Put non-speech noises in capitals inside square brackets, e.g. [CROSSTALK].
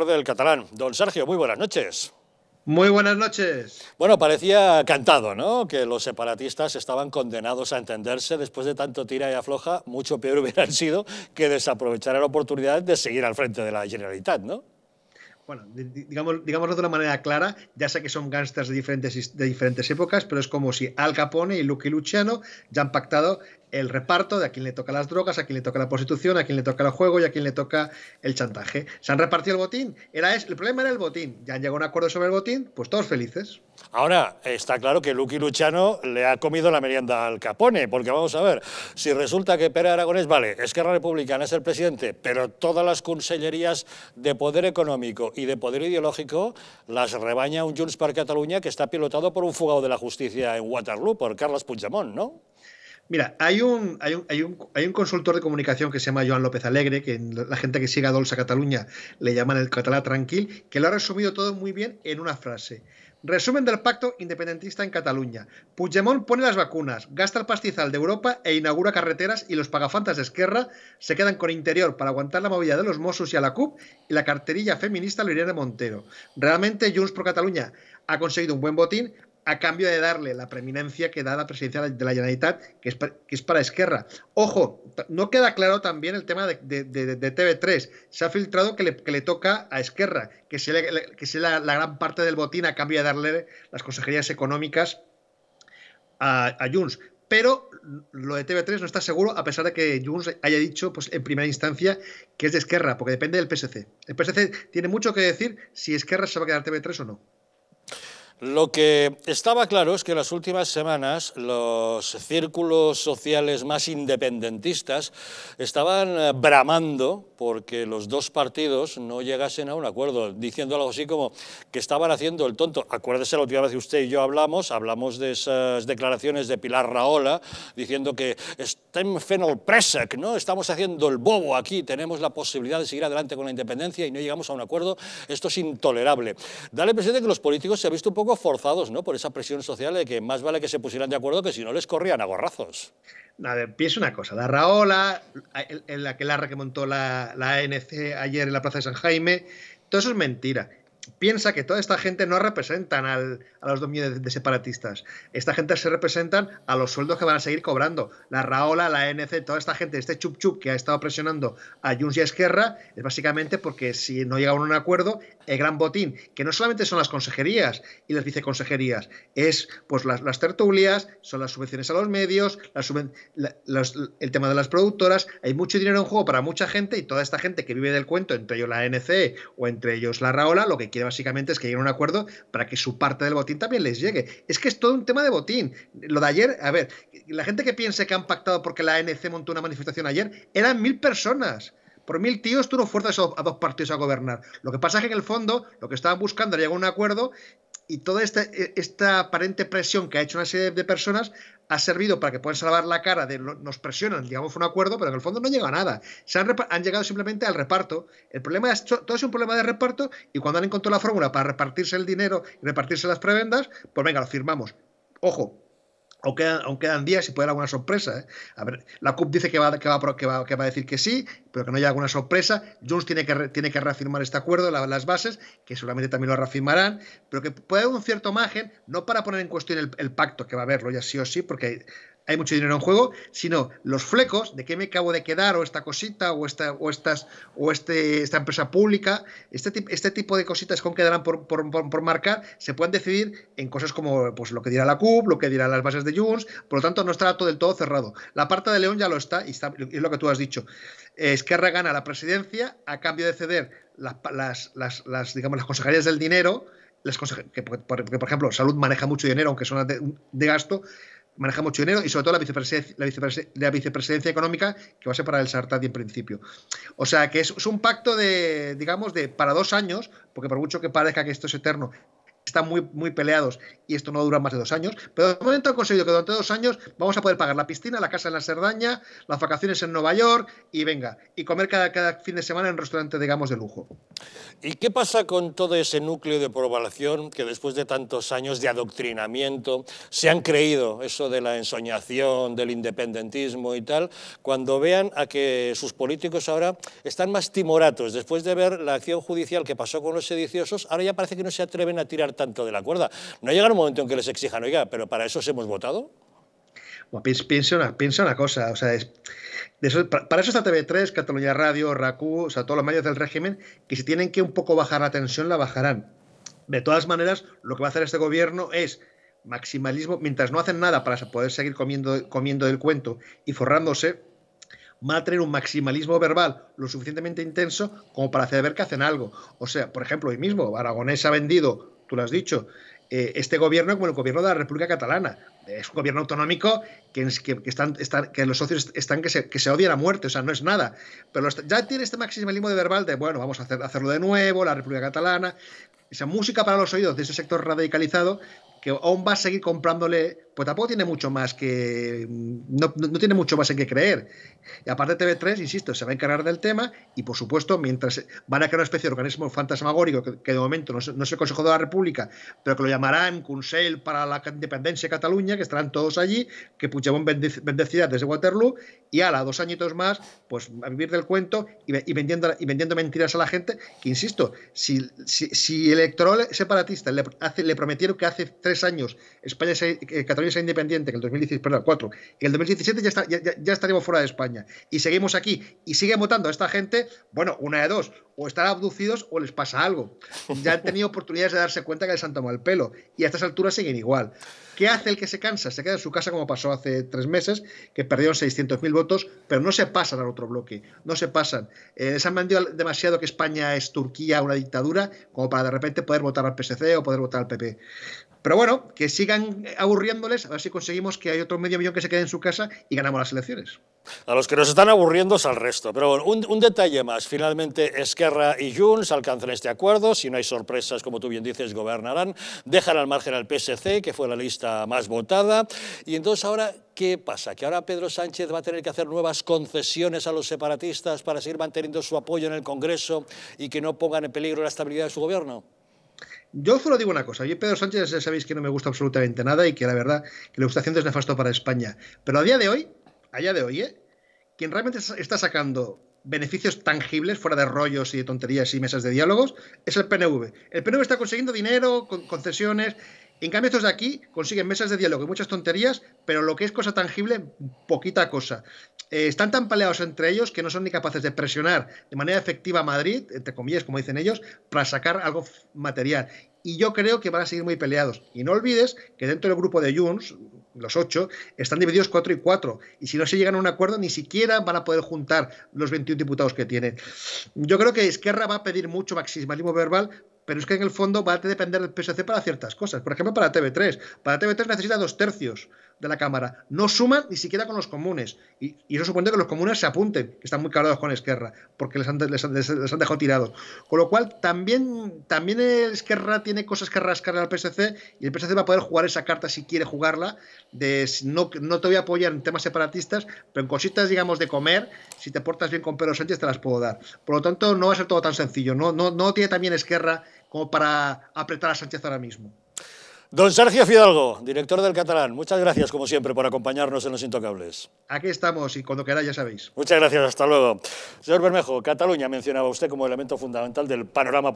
del Catalán. Don Sergio, muy buenas noches. Muy buenas noches. Bueno, parecía cantado, ¿no? Que los separatistas estaban condenados a entenderse después de tanto tira y afloja, mucho peor [LAUGHS] hubieran sido que desaprovechar la oportunidad de seguir al frente de la Generalitat, ¿no? bueno, digamos, digámoslo de una manera clara, ya sé que son gánsters de diferentes, de diferentes épocas, pero es como si Al Capone y Lucky Luciano ya han pactado el reparto de a quién le toca las drogas, a quién le toca la prostitución, a quién le toca el juego y a quién le toca el chantaje. Se han repartido el botín. Era el problema era el botín. Ya han llegado a un acuerdo sobre el botín, pues todos felices. Ahora, está claro que Lucky Luciano le ha comido la merienda al Capone, porque vamos a ver, si resulta que Pere Aragones vale, es que la Republicana es el presidente, pero todas las consellerías de poder económico y de poder ideológico las rebaña un Junts per Cataluña que está pilotado por un fugado de la justicia en Waterloo, por Carlos Puigdemont, ¿no? Mira, hay un, hay un, hay, un, consultor de comunicación que se llama Joan López Alegre, que la gente que sigue a Dolsa Cataluña le llaman el catalá tranquil, que lo ha resumido todo muy bien en una frase. Resumen del pacto independentista en Cataluña. Puigdemont pone las vacunas, gasta el pastizal de Europa e inaugura carreteras y los pagafantas de Esquerra se quedan con interior para aguantar la movida de los Mossos y a la CUP y la carterilla feminista de Montero. Realmente Junts Pro Cataluña ha conseguido un buen botín, a cambio de darle la preeminencia que da la presidencia de la Generalitat, que es, para, Esquerra. Ojo, no queda claro también el tema de, TV3. Se ha filtrado que le, toca a Esquerra, que sea, la, gran parte del botín a cambio de darle las consejerías económicas a, a Junts. Pero lo de TV3 no está seguro, a pesar de que Junts haya dicho pues, en primera instancia que es de Esquerra, porque depende del PSC. El PSC tiene mucho que decir si Esquerra se va a quedar TV3 o no. Lo que estaba claro es que en las últimas semanas los círculos sociales más independentistas estaban eh, bramando porque los dos partidos no llegasen a un acuerdo, diciendo algo así como que estaban haciendo el tonto. Acuérdese la última vez que usted y yo hablamos, hablamos de esas declaraciones de Pilar Raola diciendo que estén ¿no? estamos haciendo el bobo aquí, tenemos la posibilidad de seguir adelante con la independencia y no llegamos a un acuerdo, esto es intolerable. dale presente que los políticos se ha visto un poco poco forzados ¿no? por esa presión social de que más vale que se pusieran de acuerdo que si no les corrían a gorrazos. A ver, una cosa, la Raola, en la que montó la, la ANC ayer en la Plaza de San Jaime, todo eso es mentira piensa que toda esta gente no representan a los dos de, separatistas. Esta gente se representan a los sueldos que van a seguir cobrando. La Raola, la ANC, toda esta gente, este chup chup que ha estado presionando a Junts y Esquerra, es básicamente porque si no llega a un acuerdo, el gran botín, que no solamente son las consejerías y las viceconsejerías, es pues las, tertulias, son las subvenciones a los medios, el tema de las productoras, hay mucho dinero en juego para mucha gente y toda esta gente que vive del cuento, entre ellos la NC o entre ellos la Raola, lo que quiere básicamente es que lleguen a un acuerdo para que su parte del botín también les llegue. Es que es todo un tema de botín. Lo de ayer, a ver, la gente que piense que han pactado porque la ANC montó una manifestación ayer, eran mil personas. Por mil tíos tú no fuerzas a dos partidos a gobernar. Lo que pasa es que en el fondo lo que estaban buscando era llegar a un acuerdo y toda esta, e, esta, aparente presión que ha hecho una serie de personas ha servido para que puedan salvar la cara de nos presionan, digamos, un acuerdo, pero en el fondo no llega a nada. Se han, llegado simplemente al reparto. El problema es, todo es un problema de reparto y cuando han encontrado la fórmula para repartirse el dinero y repartirse las prebendas, pues venga, lo firmamos. Ojo, aún quedan, días y puede haber alguna sorpresa. ¿eh? A ver, la CUP dice que va, que, va, que, va, a decir que sí, pero que no haya alguna sorpresa. Jones tiene que, tiene que reafirmar este acuerdo, las bases, que seguramente también lo reafirmarán, pero que puede haber un cierto margen, no para poner en cuestión el, pacto, que va a haberlo ya sí o sí, porque hay mucho dinero en juego, sino los flecos de qué me acabo de quedar o esta cosita o esta o estas o este esta empresa pública, este, este tipo de cositas con que darán por, marcar se pueden decidir en cosas como pues lo que dirá la CUP, lo que dirá las bases de Junts, por lo tanto no está todo del todo cerrado. La parte de León ya lo está y es lo que tú has dicho. es que gana la presidencia a cambio de ceder las, las, las, digamos las consejerías del dinero, las que, por ejemplo, salud maneja mucho dinero, aunque son de gasto, mucho dinero y sobre todo la vicepresidencia, económica que va a ser para el Sartadi en principio. O sea que es, es, un pacto de, digamos, de para dos años, porque por mucho que parezca que esto es eterno, están muy, muy peleados y esto no dura más de dos años, pero de momento han conseguido que durante dos años vamos a poder pagar la piscina, la casa en la Cerdaña, las vacaciones en Nueva York y venga, y comer cada, cada fin de semana en un restaurante, digamos, de lujo. ¿Y qué pasa con todo ese núcleo de población que después de tantos años de adoctrinamiento se han creído eso de la ensoñación, del independentismo y tal, cuando vean a que sus políticos ahora están más timoratos después de ver la acción judicial que pasó con los sediciosos, ahora ya parece que no se atreven a tirar tanto de la cuerda. ¿No llega un momento en que les exijan, oiga, pero para eso os hemos votado? Bueno, piensa, una, piensa una cosa, o sea, para, eso está TV3, Cataluña Radio, RACU, o sea, todos los medios del régimen, que si tienen que un poco bajar la tensión, la bajarán. De todas maneras, lo que va a hacer este gobierno es maximalismo, mientras no hacen nada para poder seguir comiendo, comiendo del cuento y forrándose, va a tener un maximalismo verbal lo suficientemente intenso como para hacer ver que hacen algo. O sea, por ejemplo, hoy mismo Aragonés ha vendido tú lo has dicho, eh, este gobierno como el gobierno de la República Catalana. Es un gobierno autonómico que, están, que los socios están que se, odian a muerte, o sea, no es nada. Pero ya tiene este maximalismo de verbal de, bueno, vamos a hacer, hacerlo de nuevo, la República Catalana. Esa música para los oídos de ese sector radicalizado que aún va a seguir comprándole pues tampoco tiene mucho más que. No, no, tiene mucho más en qué creer. Y aparte, TV3, insisto, se va a encargar del tema y, por supuesto, mientras van a crear una especie de organismo fantasmagórico, que, de momento no es, el Consejo de la República, pero que lo llamarán Consell para la Independencia de Cataluña, que estarán todos allí, que Puigdemont bendecida desde Waterloo, y ala, dos añitos más, pues a vivir del cuento y, vendiendo, y vendiendo mentiras a la gente, que insisto, si, si, si el electoral separatista le, hace, le prometieron que hace tres años España se, eh, independiente que el 2016, perdón, 4, en el 2017 ya, estaríamos ya, fuera de España y seguimos aquí y siguen votando a esta gente, bueno, una de dos, o están abducidos o les pasa algo. Ya han tenido oportunidades de darse cuenta que les han tomado el pelo y a estas alturas siguen igual. ¿Qué hace el que se cansa? Se queda en su casa como pasó hace tres meses, que perdieron 600.000 votos, pero no se pasan al otro bloque, no se pasan. Eh, les han vendido demasiado que España es Turquía, una dictadura, como para de repente poder votar al PSC o poder votar al PP. Pero bueno, que sigan aburriéndole a ver si conseguimos que hay otro medio millón que se quede en su casa y ganamos las elecciones. A los que nos están aburriendo es al resto, pero bueno, un, detalle más. Finalmente, Esquerra y Junts alcanzan este acuerdo. Si no hay sorpresas, como tú bien dices, gobernarán. Dejan al margen al PSC, que fue la lista más votada. Y entonces ahora, ¿qué pasa? ¿Que ahora Pedro Sánchez va a tener que hacer nuevas concesiones a los separatistas para seguir manteniendo su apoyo en el Congreso y que no pongan en peligro la estabilidad de su gobierno? Yo solo digo una cosa, yo Pedro Sánchez ya sabéis que no me gusta absolutamente nada y que la verdad que la gustación es nefasto para España. Pero a día de hoy, a día de hoy, ¿eh? quien realmente está sacando beneficios tangibles fuera de rollos y de tonterías y mesas de diálogos es el PNV. El PNV está consiguiendo dinero, concesiones en cambio, estos de aquí consiguen mesas de diálogo y muchas tonterías, pero lo que es cosa tangible, poquita cosa. Eh, están tan peleados entre ellos que no son ni capaces de presionar de manera efectiva a Madrid, entre comillas, como dicen ellos, para sacar algo material. Y yo creo que van a seguir muy peleados. Y no olvides que dentro del grupo de Junts, los ocho, están divididos cuatro y cuatro. Y si no se llegan a un acuerdo, ni siquiera van a poder juntar los 21 diputados que tienen. Yo creo que Izquierda va a pedir mucho maximalismo verbal, pero es que en el fondo va a depender del PSC para ciertas cosas. Por ejemplo, para TV3. Para TV3 necesita dos tercios de la Cámara. No suman ni siquiera con los comunes. Y, eso supone que los comunes se apunten, que están muy cargados con Esquerra, porque les han, dejado tirados. Con lo cual, también, también Esquerra tiene cosas que rascar al PSC y el PSC va a poder jugar esa carta si quiere jugarla, no, no te voy a apoyar en temas separatistas, pero en cositas, digamos, de comer, si te portas bien con Pedro Sánchez te las puedo dar. Por lo tanto, no va a ser todo tan sencillo. No, no, no tiene también Esquerra como para apretar a Sánchez ahora mismo. Don Sergio Fidalgo, director del Catalán, muchas gracias como siempre por acompañarnos en Los Intocables. Aquí estamos y cuando queráis ya sabéis. Muchas gracias, hasta luego. Señor Bermejo, Cataluña mencionaba usted como elemento fundamental del panorama